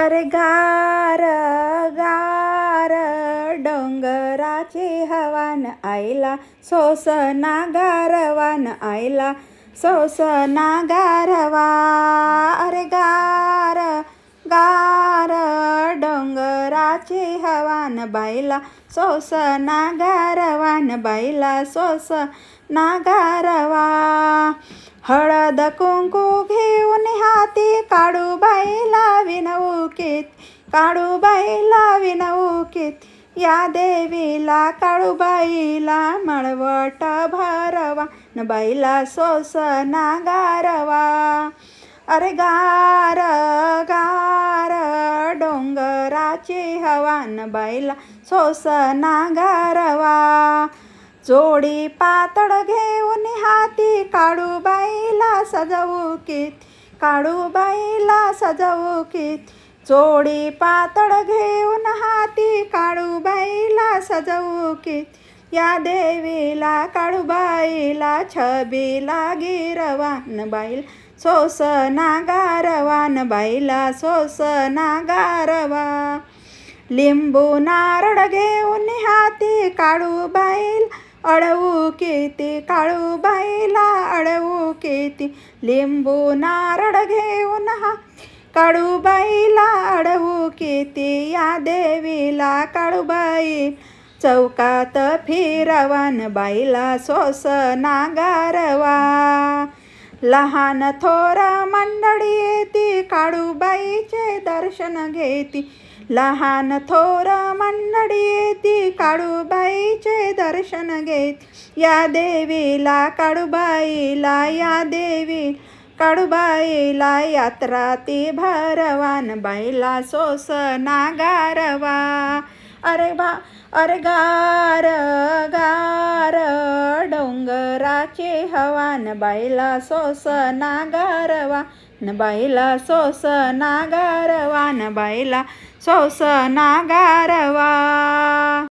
अरे गार गार डोंगराची हवान आयला सोसना गारवान आयला सोसना गारवा सोसाचे हवान बायला सोस नागारवान बायला सोस नागारवा हळद कुंकू घेऊन हाती काढू बाईला विनवू केत काळूबाईला विनवू या देवीला काळूबाईला मळवट भारवा न बाईला सोस नागारवा अरे गार वान बाईला सोस नागारवा जोडी पातळ घेऊन हाती काढू बाईला सजवू किती काढू सजवू जोडी पातळ घेऊन हाती काळूबाईला सजवू की या देवीला काळूबाईला छबीला गिरवान बाईल सोस नागारवान बाईला सोस नागारवा लिंबू नारळ घेऊन हाती काळू बाईल अडवू किती काळू बाईला अडवू किती लिंबू नारळ घेऊन हा काळूबाईला अडवू किती या देवीला काळूबाई चौकात फिरवान बाईला सोस नागारवा लहान थोरा मंडळी येती काळूबाईचे दर्शन घेती लहान थोर मंडळी येती काळूबाईचे दर्शन घेत या देवीला काळूबाईला या देवी काळूबाईला यात्रा ती भरवान बाईला सोस गारवा अरे बा अरे गार गार डोंगराचे हवा न बायला सोस नागारवा न बायला सोस नागारवा न बायला सोस नागारवा